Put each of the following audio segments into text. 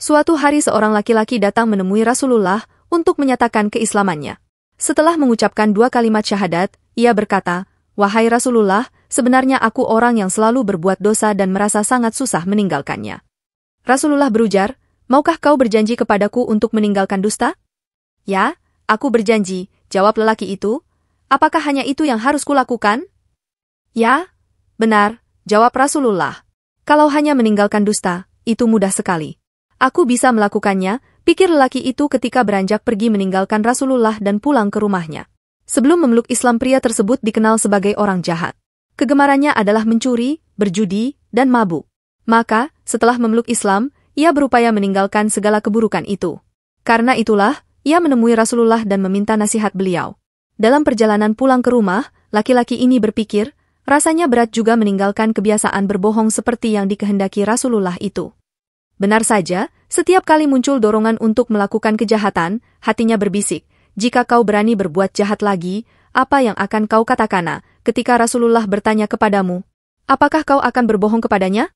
Suatu hari seorang laki-laki datang menemui Rasulullah untuk menyatakan keislamannya. Setelah mengucapkan dua kalimat syahadat, ia berkata, Wahai Rasulullah, sebenarnya aku orang yang selalu berbuat dosa dan merasa sangat susah meninggalkannya. Rasulullah berujar, Maukah kau berjanji kepadaku untuk meninggalkan dusta? Ya, aku berjanji, jawab lelaki itu. Apakah hanya itu yang harus kulakukan? Ya, benar, jawab Rasulullah. Kalau hanya meninggalkan dusta, itu mudah sekali. Aku bisa melakukannya, pikir lelaki itu ketika beranjak pergi meninggalkan Rasulullah dan pulang ke rumahnya. Sebelum memeluk Islam pria tersebut dikenal sebagai orang jahat. Kegemarannya adalah mencuri, berjudi, dan mabuk. Maka, setelah memeluk Islam, ia berupaya meninggalkan segala keburukan itu. Karena itulah, ia menemui Rasulullah dan meminta nasihat beliau. Dalam perjalanan pulang ke rumah, laki-laki ini berpikir, rasanya berat juga meninggalkan kebiasaan berbohong seperti yang dikehendaki Rasulullah itu. Benar saja, setiap kali muncul dorongan untuk melakukan kejahatan, hatinya berbisik, jika kau berani berbuat jahat lagi, apa yang akan kau katakan ah, ketika Rasulullah bertanya kepadamu? Apakah kau akan berbohong kepadanya?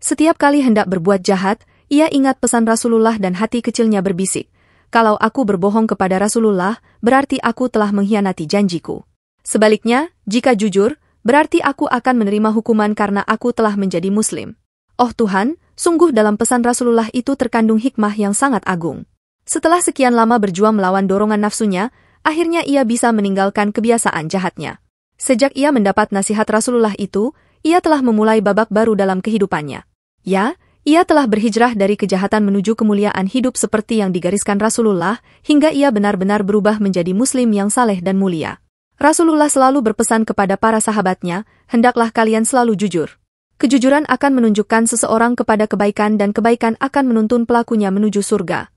Setiap kali hendak berbuat jahat, ia ingat pesan Rasulullah dan hati kecilnya berbisik, kalau aku berbohong kepada Rasulullah, berarti aku telah mengkhianati janjiku. Sebaliknya, jika jujur, berarti aku akan menerima hukuman karena aku telah menjadi muslim. Oh Tuhan, sungguh dalam pesan Rasulullah itu terkandung hikmah yang sangat agung. Setelah sekian lama berjuang melawan dorongan nafsunya, akhirnya ia bisa meninggalkan kebiasaan jahatnya. Sejak ia mendapat nasihat Rasulullah itu, ia telah memulai babak baru dalam kehidupannya. Ya, ia telah berhijrah dari kejahatan menuju kemuliaan hidup seperti yang digariskan Rasulullah, hingga ia benar-benar berubah menjadi muslim yang saleh dan mulia. Rasulullah selalu berpesan kepada para sahabatnya, hendaklah kalian selalu jujur. Kejujuran akan menunjukkan seseorang kepada kebaikan dan kebaikan akan menuntun pelakunya menuju surga.